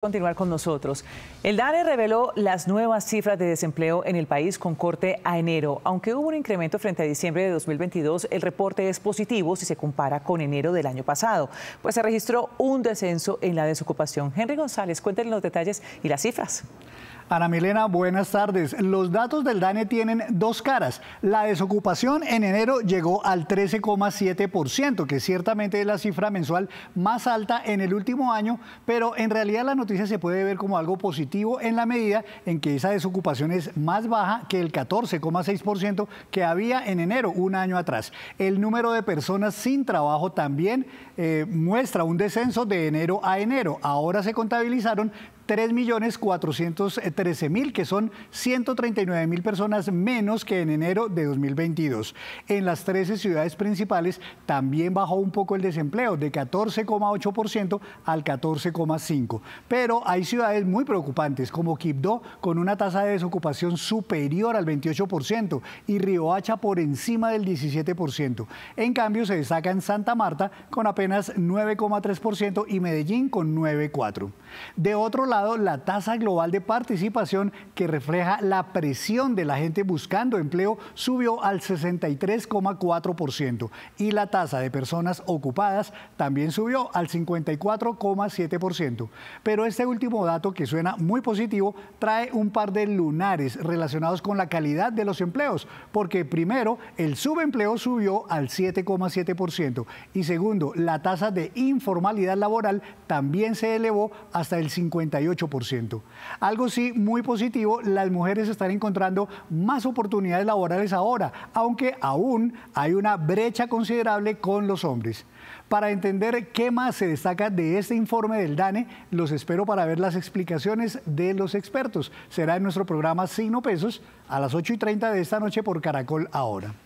continuar con nosotros. El DANE reveló las nuevas cifras de desempleo en el país con corte a enero. Aunque hubo un incremento frente a diciembre de 2022, el reporte es positivo si se compara con enero del año pasado, pues se registró un descenso en la desocupación. Henry González, cuéntenos los detalles y las cifras. Ana Milena, buenas tardes. Los datos del DANE tienen dos caras. La desocupación en enero llegó al 13,7%, que ciertamente es la cifra mensual más alta en el último año, pero en realidad la noticia noticia se puede ver como algo positivo en la medida en que esa desocupación es más baja que el 14,6% que había en enero, un año atrás. El número de personas sin trabajo también eh, muestra un descenso de enero a enero. Ahora se contabilizaron 3.413.000, que son 139.000 personas menos que en enero de 2022. En las 13 ciudades principales también bajó un poco el desempleo, de 14,8% al 14,5%. Pero hay ciudades muy preocupantes, como Quibdó, con una tasa de desocupación superior al 28%, y Riohacha por encima del 17%. En cambio, se destaca en Santa Marta con apenas 9,3% y Medellín con 9,4%. De otro lado, la tasa global de participación que refleja la presión de la gente buscando empleo subió al 63,4% y la tasa de personas ocupadas también subió al 54,7%. Pero este último dato que suena muy positivo trae un par de lunares relacionados con la calidad de los empleos, porque primero, el subempleo subió al 7,7% y segundo, la tasa de informalidad laboral también se elevó hasta el 58 algo sí muy positivo, las mujeres están encontrando más oportunidades laborales ahora, aunque aún hay una brecha considerable con los hombres. Para entender qué más se destaca de este informe del DANE, los espero para ver las explicaciones de los expertos. Será en nuestro programa Signo Pesos a las 8 y 30 de esta noche por Caracol Ahora.